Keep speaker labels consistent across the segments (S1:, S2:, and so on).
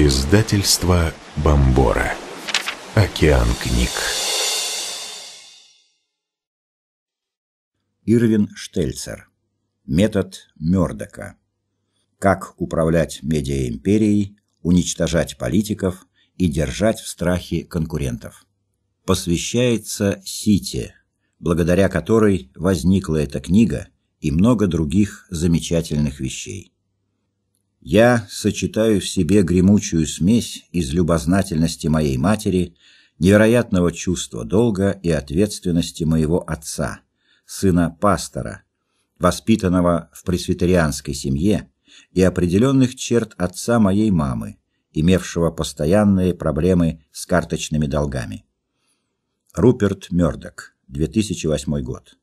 S1: Издательство Бомбора. Океан книг. Ирвин Штельцер. Метод Мёрдока. Как управлять медиаимперией, уничтожать политиков и держать в страхе конкурентов. Посвящается Сити, благодаря которой возникла эта книга и много других замечательных вещей. Я сочетаю в себе гремучую смесь из любознательности моей матери, невероятного чувства долга и ответственности моего отца, сына пастора, воспитанного в пресвитерианской семье, и определенных черт отца моей мамы, имевшего постоянные проблемы с карточными долгами. Руперт Мёрдок, 2008 год.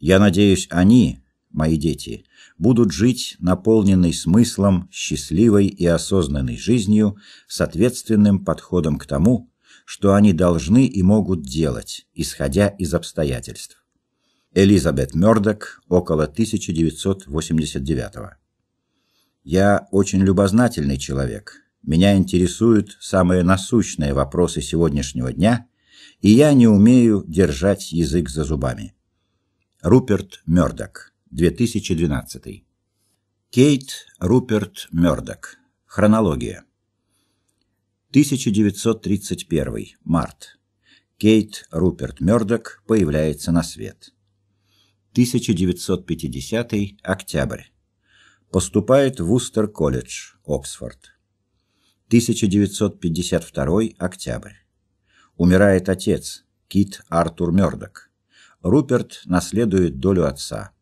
S1: Я надеюсь, они, мои дети, будут жить наполненной смыслом, счастливой и осознанной жизнью с ответственным подходом к тому, что они должны и могут делать, исходя из обстоятельств. Элизабет Мёрдок, около 1989 Я очень любознательный человек. Меня интересуют самые насущные вопросы сегодняшнего дня, и я не умею держать язык за зубами. Руперт Мёрдок 2012. Кейт Руперт Мёрдок. Хронология. 1931. Март. Кейт Руперт Мёрдок появляется на свет. 1950. Октябрь. Поступает в Устер-колледж, Оксфорд. 1952. Октябрь. Умирает отец, Кит Артур Мёрдок. Руперт наследует долю отца.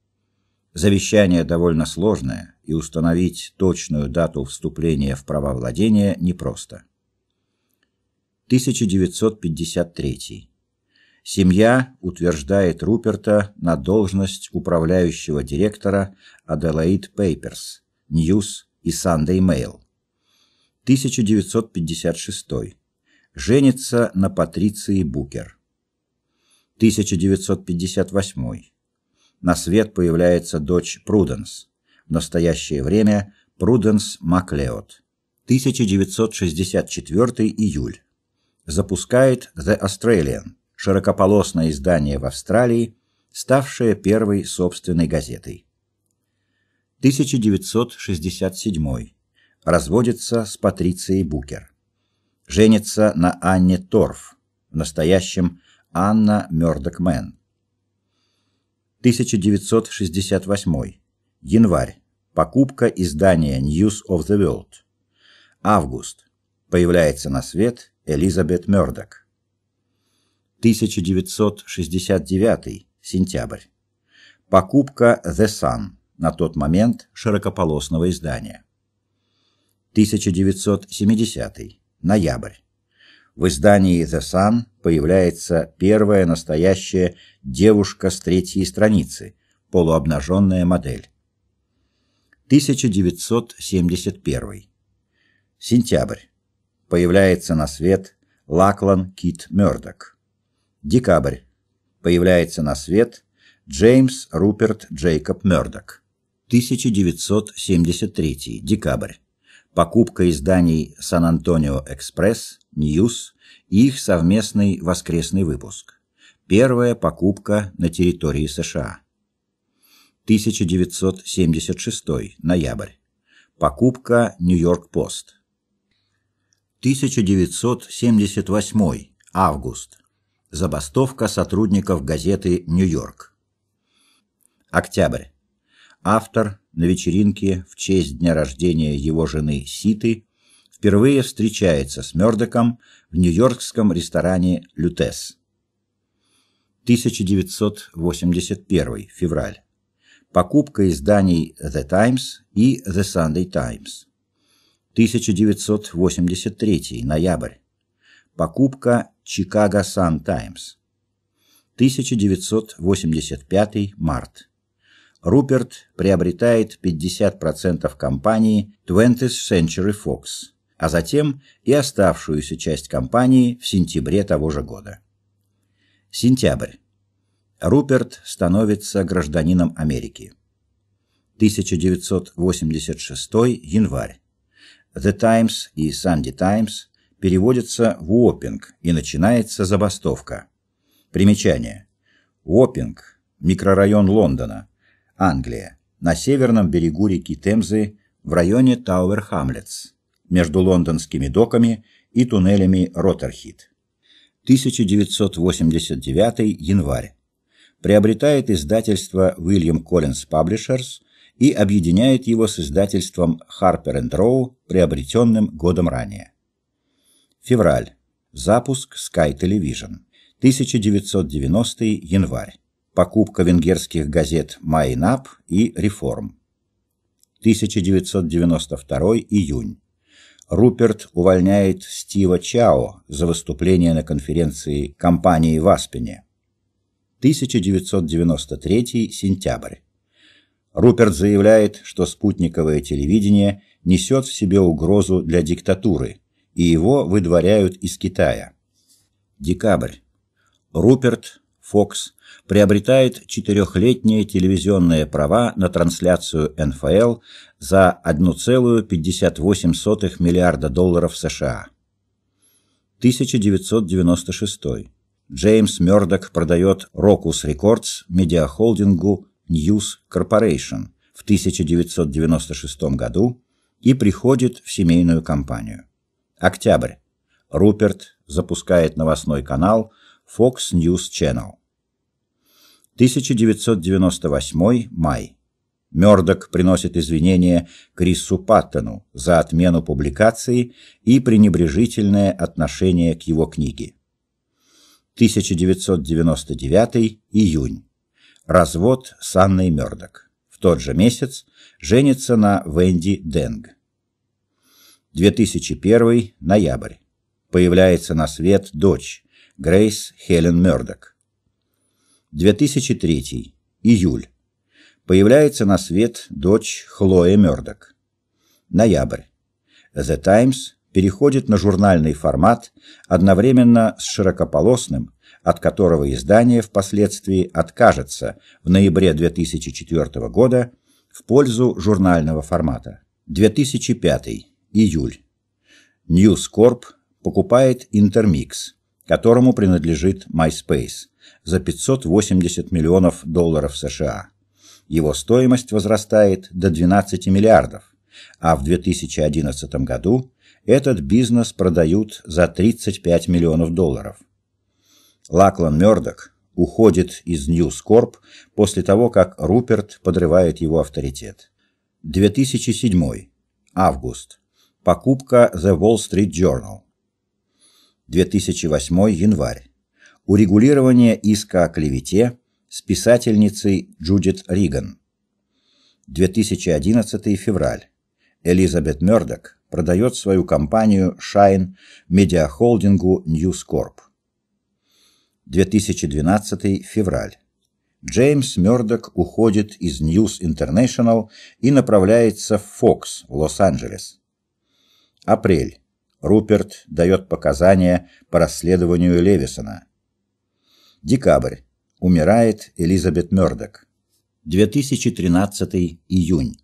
S1: Завещание довольно сложное, и установить точную дату вступления в права владения непросто. 1953. Семья утверждает Руперта на должность управляющего директора Adelaide Papers, News и Sunday Mail. 1956. Женится на Патриции Букер. 1958 на свет появляется дочь Пруденс. В настоящее время Пруденс Маклеод. 1964 июль. Запускает The Australian, широкополосное издание в Австралии, ставшее первой собственной газетой. 1967. Разводится с Патрицией Букер. Женится на Анне Торф, в настоящем Анна Мёрдокмен 1968. Январь. Покупка издания News of the World. Август. Появляется на свет Элизабет Мёрдок. 1969. Сентябрь. Покупка The Sun, на тот момент широкополосного издания. 1970. Ноябрь. В издании The Sun появляется первая настоящая девушка с третьей страницы, полуобнаженная модель. 1971. Сентябрь. Появляется на свет Лаклан Кит Мёрдок. Декабрь. Появляется на свет Джеймс Руперт Джейкоб Мёрдок. 1973. Декабрь. Покупка изданий Сан-Антонио Экспресс Ньюс и их совместный воскресный выпуск. Первая покупка на территории США. 1976 ноябрь. Покупка Нью-Йорк-Пост. 1978 август. Забастовка сотрудников газеты Нью-Йорк. Октябрь. Автор на вечеринке в честь дня рождения его жены Ситы впервые встречается с Мёрдоком в нью-йоркском ресторане «Лютес». 1981 февраль. Покупка изданий «The Times» и «The Sunday Times». 1983 ноябрь. Покупка «Чикаго Сан Таймс». 1985 март. Руперт приобретает 50% компании 20th Century Fox а затем и оставшуюся часть компании в сентябре того же года. Сентябрь. Руперт становится гражданином Америки. 1986 январь. The Times и Sunday Times переводятся в Уоппинг и начинается забастовка. Примечание. Уоппинг – микрорайон Лондона, Англия, на северном берегу реки Темзы в районе Тауэр-Хамлетс между лондонскими доками и туннелями Роттерхит. 1989 январь. Приобретает издательство William Collins Publishers и объединяет его с издательством Harper Row, приобретенным годом ранее. Февраль. Запуск Sky Television. 1990 январь. Покупка венгерских газет «Майнап» и «Реформ». 1992 июнь. Руперт увольняет Стива Чао за выступление на конференции компании в Аспене. 1993 сентябрь. Руперт заявляет, что спутниковое телевидение несет в себе угрозу для диктатуры, и его выдворяют из Китая. Декабрь. Руперт Fox приобретает четырехлетние телевизионные права на трансляцию НФЛ за 1,58 миллиарда долларов США. 1996. Джеймс Мёрдок продает Рокус Рекордс медиахолдингу News Corporation в 1996 году и приходит в семейную компанию. Октябрь. Руперт запускает новостной канал Fox News Channel. 1998 май. Мёрдок приносит извинения Крису Паттону за отмену публикации и пренебрежительное отношение к его книге. 1999 июнь. Развод с Анной Мёрдок. В тот же месяц женится на Венди Денг. 2001 ноябрь. Появляется на свет дочь Грейс Хелен Мёрдок. 2003. Июль. Появляется на свет дочь Хлоя Мёрдок. Ноябрь. The Times переходит на журнальный формат одновременно с широкополосным, от которого издание впоследствии откажется в ноябре 2004 года в пользу журнального формата. 2005. Июль. News Corp покупает Intermix которому принадлежит MySpace, за 580 миллионов долларов США. Его стоимость возрастает до 12 миллиардов, а в 2011 году этот бизнес продают за 35 миллионов долларов. Лаклан Мёрдок уходит из News Corp после того, как Руперт подрывает его авторитет. 2007. Август. Покупка The Wall Street Journal. 2008 январь. Урегулирование иска о клевете с писательницей Джудит Риган. 2011 февраль. Элизабет Мёрдок продает свою компанию Shine медиахолдингу News Corp. 2012 февраль. Джеймс Мёрдок уходит из News International и направляется в Fox в Лос-Анджелес. Апрель. Руперт дает показания по расследованию Левисона. Декабрь. Умирает Элизабет Мёрдок. 2013 июнь.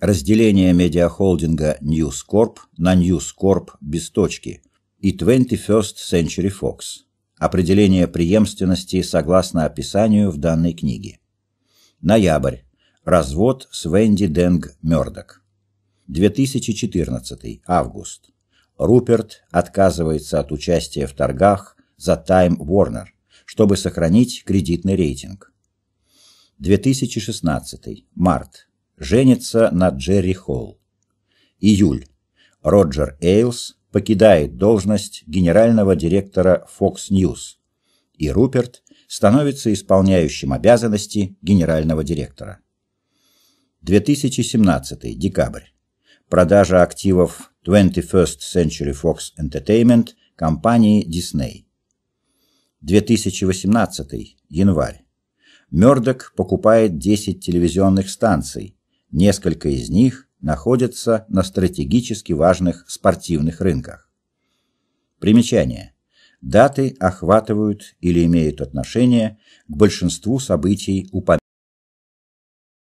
S1: Разделение медиахолдинга News Corp на News Corp без точки и 21st Century Fox. Определение преемственности согласно описанию в данной книге. Ноябрь. Развод с Венди Денг Мёрдок. 2014 август. Руперт отказывается от участия в торгах за Time Warner, чтобы сохранить кредитный рейтинг. 2016. Март. Женится на Джерри Холл. Июль. Роджер Эйлс покидает должность генерального директора Fox News, и Руперт становится исполняющим обязанности генерального директора. 2017. Декабрь. Продажа активов 21st Century Fox Entertainment компании Disney. 2018. Январь. Мёрдок покупает 10 телевизионных станций. Несколько из них находятся на стратегически важных спортивных рынках. Примечание. Даты охватывают или имеют отношение к большинству событий упомянутых.